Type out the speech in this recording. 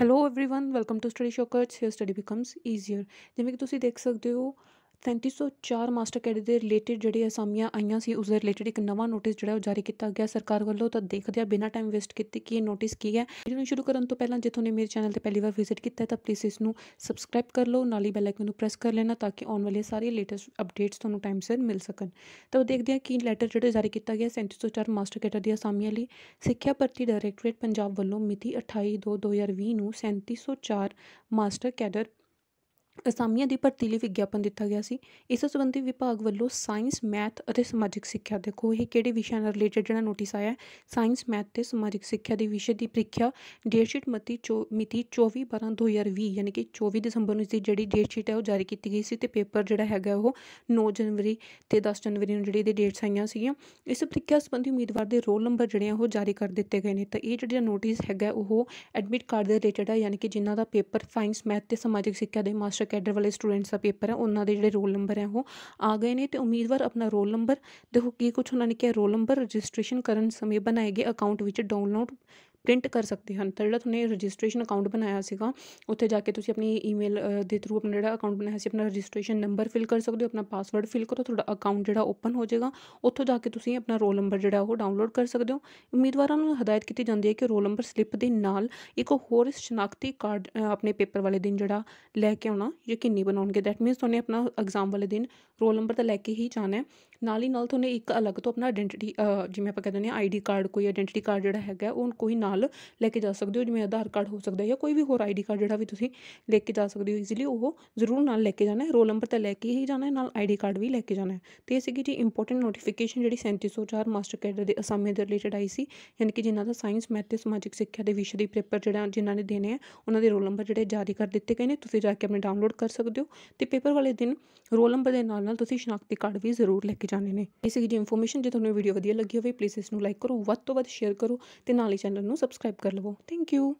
hello everyone welcome to study shortcuts here study becomes easier ਜਿਵੇਂ ਕਿ ਤੁਸੀਂ ਦੇਖ ਸਕਦੇ ਹੋ 3304 ਮਾਸਟਰ ਕੈਡਰ ਦੇ ਰਿਲੇਟਡ ਜਿਹੜੇ ਅਸਾਮੀਆਂ ਆਈਆਂ ਸੀ ਉਸ ਦੇ ਰਿਲੇਟਡ ਇੱਕ ਨਵਾਂ ਨੋਟਿਸ ਜਿਹੜਾ ਉਹ ਜਾਰੀ ਕੀਤਾ ਗਿਆ ਸਰਕਾਰ ਵੱਲੋਂ ਤਾਂ ਦੇਖਦੇ ਆ ਬਿਨਾਂ ਟਾਈਮ ਵੇਸਟ ਕੀਤੇ ਕੀ ਇਹ ਨੋਟਿਸ ਕੀ ਹੈ ਵੀਡੀਓ ਨੂੰ ਸ਼ੁਰੂ ਕਰਨ ਤੋਂ ਪਹਿਲਾਂ ਜੇ ਤੁਹਾਨੂੰ ਮੇਰੇ ਚੈਨਲ ਤੇ ਪਹਿਲੀ ਵਾਰ ਵਿਜ਼ਿਟ ਕੀਤਾ ਤਾਂ ਪਲੀਜ਼ ਇਸ ਨੂੰ ਸਬਸਕ੍ਰਾਈਬ ਕਰ ਲਓ ਨਾਲ ਹੀ ਬੈਲ ਆਈਕਨ ਨੂੰ ਪ੍ਰੈਸ ਕਰ ਲੈਣਾ ਤਾਂ ਕਿ ਆਉਣ ਵਾਲੇ ਸਾਰੇ ਲੇਟੈਸਟ ਅਪਡੇਟਸ ਤੁਹਾਨੂੰ ਟਾਈਮ ਸਿਰ ਮਿਲ ਸਕਣ ਤਾਂ ਉਹ ਦੇਖਦੇ ਆ ਕਿ ਲੈਟਰ ਜਿਹੜਾ ਜਾਰੀ ਕੀਤਾ ਗਿਆ 3304 ਮਾਸਟਰ ਕੈਡਰ ਦੀ ਅਸਾਮੀਆਂ ਲਈ ਸਿੱਖਿਆ ਭਰਤੀ ਡਾਇਰੈਕਟੋਰੇਟ ਪੰਜਾਬ ਵੱਲੋਂ ਮਿਤੀ 28/2/2020 ਨੂੰ 3704 ਮਾਸਟਰ ਕੈਡਰ ਅਸਾਮੀਆਂ ਦੀ ਭਰਤੀ ਲਈ ਵਿਗਿਆਪਨ ਦਿੱਤਾ ਗਿਆ ਸੀ ਇਸ ਸੰਬੰਧੀ ਵਿਭਾਗ ਵੱਲੋਂ ਸਾਇੰਸ ਮੈਥ ਅਤੇ ਸਮਾਜਿਕ ਸਿੱਖਿਆ ਦੇਖੋ ਇਹ ਕਿਹੜੇ ਵਿਸ਼ਿਆਂ ਨਾਲ ਰਿਲੇਟਡ ਜਿਹੜਾ ਨੋਟਿਸ ਆਇਆ ਹੈ ਸਾਇੰਸ ਮੈਥ ਤੇ ਸਮਾਜਿਕ ਸਿੱਖਿਆ ਦੇ ਵਿਸ਼ੇ ਦੀ ਪ੍ਰੀਖਿਆ ਡੇਟ ਸ਼ੀਟ ਮਤੀ ਮਿਤੀ 24 12 2020 ਯਾਨੀ ਕਿ 24 ਦਸੰਬਰ ਨੂੰ ਇਸਦੀ ਜਿਹੜੀ ਡੇਟ ਸ਼ੀਟ ਹੈ ਉਹ ਜਾਰੀ ਕੀਤੀ ਗਈ ਸੀ ਤੇ ਪੇਪਰ ਜਿਹੜਾ ਹੈਗਾ ਉਹ 9 ਜਨਵਰੀ ਤੇ 10 ਜਨਵਰੀ ਨੂੰ ਜਿਹੜੀ ਇਹਦੇ ਡੇਟਸ ਆਈਆਂ ਸੀਗੀਆਂ ਇਸ ਪ੍ਰੀਖਿਆ ਸੰਬੰਧੀ ਉਮੀਦਵਾਰ ਦੇ ਰੋਲ ਨੰਬਰ ਜਿਹੜੇ ਉਹ ਜਾਰੀ ਕਰ ਦਿੱਤੇ ਗਏ ਨੇ ਤਾਂ ਇਹ ਜਿਹੜਾ ਨੋਟਿਸ ਹੈਗਾ ਉਹ ਐਡਮਿਟ ਕਾਰਡ ਦੇ ਰਿਲੇਟਡ ਹੈ ਯਾਨੀ ਕਿ ਜਿਨ੍ਹਾਂ ਦਾ ਪੇਪਰ ਸਾਇੰਸ ਮੈਥ ਤੇ ਸਮਾਜਿਕ ਸਿੱਖਿਆ ਦੇ ਮਾਸਟਰ ਡਿਸਟ੍ਰਿਕਟ ਕੈਡਰ ਵਾਲੇ ਸਟੂਡੈਂਟਸ ਦਾ ਪੇਪਰ ਹੈ ਉਹਨਾਂ ਦੇ ਜਿਹੜੇ ਰੋਲ ਨੰਬਰ ਹੈ ਉਹ ਆ ਗਏ ਨੇ ਤੇ ਉਮੀਦਵਾਰ ਆਪਣਾ ਰੋਲ ਨੰਬਰ ਦੇਖੋ ਕੀ ਕੁਝ ਉਹਨਾਂ ਨੇ ਕਿਹਾ ਰੋਲ ਨੰਬਰ ਰਜਿਸਟ੍ਰੇਸ਼ਨ ਕਰਨ ਸਮੇਂ ਬਣਾਏ ਗਏ ਅਕਾਊਂਟ ਵਿੱਚ ਡਾਊਨਲੋਡ ਪ੍ਰਿੰਟ ਕਰ ਸਕਦੇ ਹਨ ਤਾਂ ਜਿਹੜਾ ਤੁਹਾਨੇ ਰਜਿਸਟ੍ਰੇਸ਼ਨ ਅਕਾਊਂਟ ਬਣਾਇਆ ਸੀਗਾ ਉੱਥੇ ਜਾ ਕੇ ਤੁਸੀਂ ਆਪਣੀ ਈਮੇਲ ਦੇ ਥਰੂ ਆਪਣਾ ਜਿਹੜਾ ਅਕਾਊਂਟ ਬਣਾਇਆ ਸੀ ਆਪਣਾ ਰਜਿਸਟ੍ਰੇਸ਼ਨ ਨੰਬਰ ਫਿਲ ਕਰ ਸਕਦੇ ਹੋ ਆਪਣਾ ਪਾਸਵਰਡ ਫਿਲ ਕਰੋ ਤੁਹਾਡਾ ਅਕਾਊਂਟ ਜਿਹੜਾ ਓਪਨ ਹੋ ਜਾਏਗਾ ਉੱਥੋਂ ਜਾ ਕੇ ਤੁਸੀਂ ਆਪਣਾ ਰੋਲ ਨੰਬਰ ਜਿਹੜਾ ਉਹ ਡਾਊਨਲੋਡ ਕਰ ਸਕਦੇ ਹੋ ਉਮੀਦਵਾਰਾਂ ਨੂੰ ਹਦਾਇਤ ਕੀਤੀ ਜਾਂਦੀ ਹੈ ਕਿ ਰੋਲ ਨੰਬਰ ਸਲਿੱਪ ਦੇ ਨਾਲ ਇੱਕ ਹੋਰ ਸ਼ਨਾਖਤੀ ਕਾਰਡ ਆਪਣੇ ਪੇਪਰ ਵਾਲੇ ਦਿਨ ਜਿਹੜਾ ਲੈ ਕੇ ਆਉਣਾ ਯਕੀਨੀ ਬਣਾਉਣਗੇ ਥੈਟ ਮੀਨਸ ਤੁਹਾਨੂੰ ਆਪਣਾ ਐਗਜ਼ਾਮ ਵਾਲੇ ਦਿਨ ਰੋਲ ਨੰਬਰ ਤਾਂ ਲੈ ਕੇ ਹੀ ਜਾਣਾ ਹੈ ਨਾਲ ਹੀ ਨਾਲ ਤੁਹਾਨੂੰ ਇੱਕ ਅਲੱਗ ਤੋਂ ਆਪਣਾ ਆਇਡੈਂਟੀਟੀ ਜਿਵੇਂ ਆਪਾਂ ਕਹਿੰਦੇ ਨੇ ਆਈਡੀ ਕਾਰਡ ਕੋਈ ਆਇਡੈਂਟੀਟੀ ਕਾਰਡ ਜਿਹੜਾ ਹੈਗਾ ਉਹ ਕੋਈ ਨਾਲ ਨਾਲ ਲੈ ਕੇ ਜਾ ਸਕਦੇ ਹੋ ਜਿਵੇਂ ਆਧਾਰ ਕਾਰਡ ਹੋ ਸਕਦਾ ਹੈ ਜਾਂ ਕੋਈ ਵੀ ਹੋਰ ਆਈਡੀ ਕਾਰਡ ਜਿਹੜਾ ਵੀ ਤੁਸੀਂ ਲੈ ਕੇ ਜਾ ਸਕਦੇ ਹੋ ਈਜ਼ੀਲੀ ਉਹ ਜ਼ਰੂਰ ਨਾਲ ਲੈ ਕੇ ਜਾਣਾ ਹੈ ਰੋਲ ਨੰਬਰ ਤਾਂ ਲੈ ਕੇ ਹੀ ਜਾਣਾ ਹੈ ਨਾਲ ਆਈਡੀ ਕਾਰਡ ਵੀ ਲੈ ਕੇ ਜਾਣਾ ਹੈ ਤੇ ਇਹ ਸੀਗੀ ਜੀ ਇੰਪੋਰਟੈਂਟ ਨੋਟੀਫਿਕੇਸ਼ਨ ਜਿਹੜੀ 3704 ਮਾਸਟਰ ਕੈਡਰ ਦੇ ਅਸਾਮੇ ਦੇ ਰਿਲੇਟਡ ਆਈ ਸੀ ਯਾਨੀ ਕਿ ਜਿਨ੍ਹਾਂ ਦਾ ਸਾਇੰਸ ਮੈਥ ਤੇ ਸਮਾਜਿਕ ਸਿੱਖਿਆ ਦੇ ਵਿਸ਼ੇ ਦੇ ਪੇਪਰ ਜਿਹੜਾ ਜਿਨ੍ਹਾਂ ਨੇ ਦੇਣੇ ਆ ਉਹਨਾਂ ਦੇ ਰੋਲ ਨੰਬਰ ਜਿਹੜੇ ਜਾਰੀ ਕਰ ਦਿੱਤੇ ਗਏ ਨੇ ਤੁਸੀਂ ਜਾ ਕੇ ਆਪਣੇ ਡਾਊਨਲੋਡ ਕਰ ਸਕਦੇ ਹੋ ਤੇ ਪੇਪਰ ਵਾਲੇ ਦਿਨ ਰੋਲ ਨੰਬਰ ਦੇ ਨਾਲ ਨਾਲ ਤੁਸੀਂ ਸ਼ਨਾਖਤੀ ਕਾਰਡ ਵੀ ਜ਼ਰੂਰ ਲੈ ਕੇ ਜਾਣੇ ਨੇ ਇਹ ਸੀਗੀ ਜੀ ਇਨਫੋਰਮੇਸ਼ਨ ਜੇ ਤੁਹਾਨੂੰ ਵੀਡੀਓ ਵਧੀਆ ਲੱਗੀ ਹੋਵੇ ਪਲੀਜ਼ ਇਸ ਨੂੰ ਲਾਈਕ ਕਰੋ ਵੱਧ ਤੋਂ ਵੱਧ ਸ਼ੇਅਰ ਕਰੋ ਤੇ ਨਾਲ ਹੀ ਚੈਨਲ ਨੂੰ ਸਬਸਕ੍ਰਾਈਬ ਕਰ ਲਵੋ ਥੈਂਕ ਯੂ